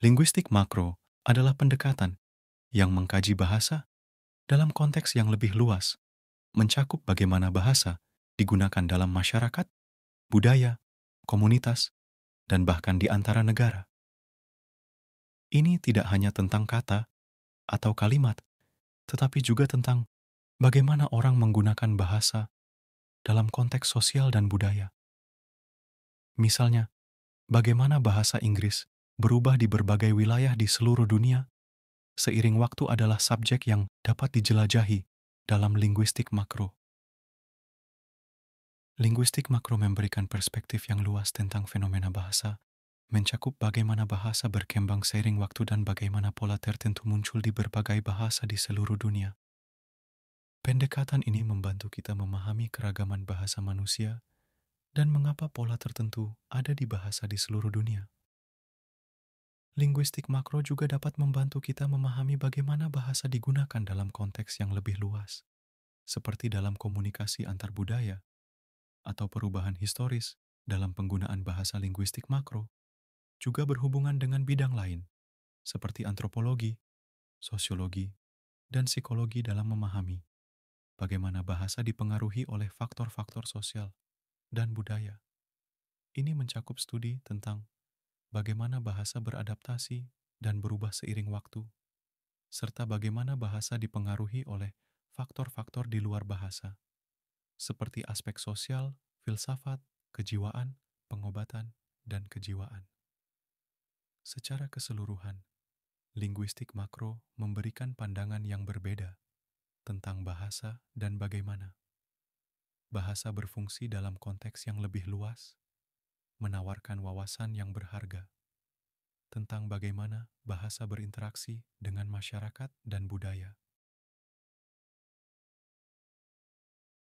Linguistik makro adalah pendekatan yang mengkaji bahasa dalam konteks yang lebih luas, mencakup bagaimana bahasa digunakan dalam masyarakat, budaya, komunitas, dan bahkan di antara negara. Ini tidak hanya tentang kata atau kalimat, tetapi juga tentang bagaimana orang menggunakan bahasa dalam konteks sosial dan budaya. Misalnya, bagaimana bahasa Inggris berubah di berbagai wilayah di seluruh dunia, seiring waktu adalah subjek yang dapat dijelajahi dalam linguistik makro. Linguistik makro memberikan perspektif yang luas tentang fenomena bahasa, mencakup bagaimana bahasa berkembang seiring waktu dan bagaimana pola tertentu muncul di berbagai bahasa di seluruh dunia. Pendekatan ini membantu kita memahami keragaman bahasa manusia dan mengapa pola tertentu ada di bahasa di seluruh dunia. Linguistik makro juga dapat membantu kita memahami bagaimana bahasa digunakan dalam konteks yang lebih luas, seperti dalam komunikasi antar budaya atau perubahan historis dalam penggunaan bahasa linguistik makro, juga berhubungan dengan bidang lain, seperti antropologi, sosiologi, dan psikologi dalam memahami bagaimana bahasa dipengaruhi oleh faktor-faktor sosial dan budaya. Ini mencakup studi tentang bagaimana bahasa beradaptasi dan berubah seiring waktu, serta bagaimana bahasa dipengaruhi oleh faktor-faktor di luar bahasa, seperti aspek sosial, filsafat, kejiwaan, pengobatan, dan kejiwaan. Secara keseluruhan, linguistik makro memberikan pandangan yang berbeda tentang bahasa dan bagaimana bahasa berfungsi dalam konteks yang lebih luas menawarkan wawasan yang berharga tentang bagaimana bahasa berinteraksi dengan masyarakat dan budaya.